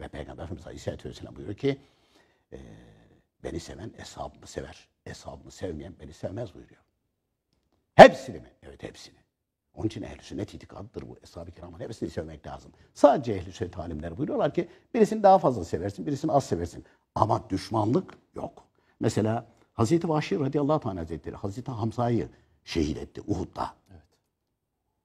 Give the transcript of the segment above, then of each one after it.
Ve Peygamber Efendimiz Aleyhisselatü Vesselam buyuruyor ki e, beni seven eshabımı sever. Eshabımı sevmeyen beni sevmez buyuruyor. Hepsini mi? Evet hepsini. Onun için ehl-i sünnet itikadıdır bu. Eshab-ı kiramın hepsini sevmek lazım. Sadece ehl-i sünnet alimleri buyuruyorlar ki birisini daha fazla seversin, birisini az seversin. Ama düşmanlık yok. Mesela Hazreti Vahşi radıyallahu anh hazretleri Hazreti Hamza'yı şehit etti Uhud'da.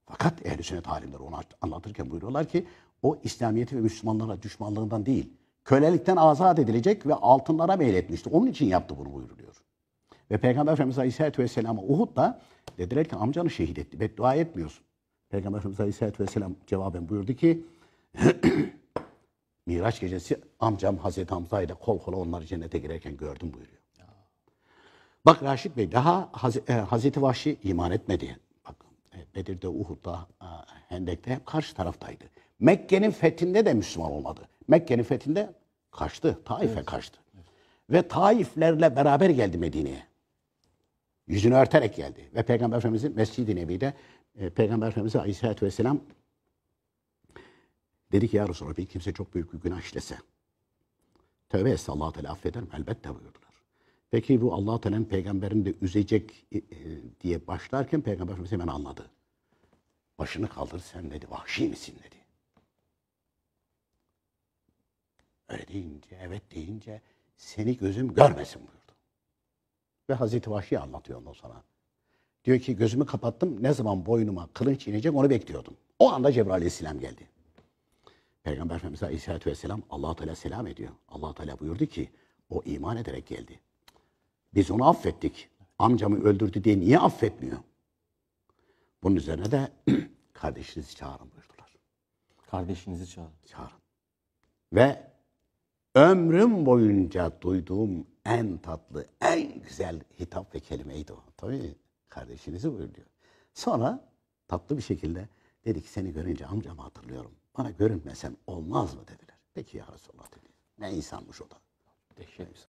Fakat ehl-i sünnet alimleri onu anlatırken buyuruyorlar ki o İslamiyeti ve Müslümanlara düşmanlığından değil, kölelikten azat edilecek ve altınlara meyletmişti. Onun için yaptı bunu buyuruluyor. Ve Peygamber Efendimiz Aleyhisselatü Vesselam'a Uhud'da dediler ki amcanı şehit etti. Beddua etmiyorsun. Peygamber Efendimiz Aleyhisselatü Vesselam cevaben buyurdu ki Miraç gecesi amcam Hazreti Hamza ile kol kola onları cennete girerken gördüm buyuruyor. Bak Raşit Bey daha e, Hazreti Vahşi iman etmedi Bedir'de, Uhud'da, e, Hendek'te hep karşı taraftaydı. Mekke'nin fethinde de Müslüman olmadı. Mekke'nin fethinde kaçtı, Taif'e evet. kaçtı. Evet. Ve Taiflerle beraber geldi Medine'ye. Yüzünü örterek geldi. Ve Peygamber Efendimiz'in Mescid-i Nebi'de e, Peygamber Efendimiz'e Aleyhisselatü Vesselam dedi ki ya Resulallah bir kimse çok büyük bir günah işlese tövbe etse Allah-u Teala affeder mi? Elbette buyurdular. Peki bu Allah-u Teala'nın peygamberini de üzecek e, diye başlarken Peygamber Efendimiz hemen anladı. Başını kaldır sen dedi. Vahşi misin dedi. Öyle deyince, evet deyince seni gözüm görmesin buyurdu. Ve Hazreti Vahşi anlatıyor ondan sonra. Diyor ki gözümü kapattım ne zaman boynuma kılınç inecek onu bekliyordum. O anda Cebrail Aleyhisselam geldi. Peygamber Efendimiz Aleyhisselatü Vesselam allah Teala selam ediyor. allah Teala buyurdu ki o iman ederek geldi. Biz onu affettik. Amcamı öldürdü diye niye affetmiyor? Bunun üzerine de kardeşinizi çağırın buyurdular. Kardeşinizi çağırın. Çağırın. Ve ömrüm boyunca duyduğum en tatlı, en güzel hitap ve kelimeydi o. Tabii kardeşinizi buyuruyor. Sonra tatlı bir şekilde dedik, seni görünce amcamı hatırlıyorum. Bana görünmesen olmaz mı dediler. Peki ya Resulullah dedi. Ne insanmış o da. Dehşet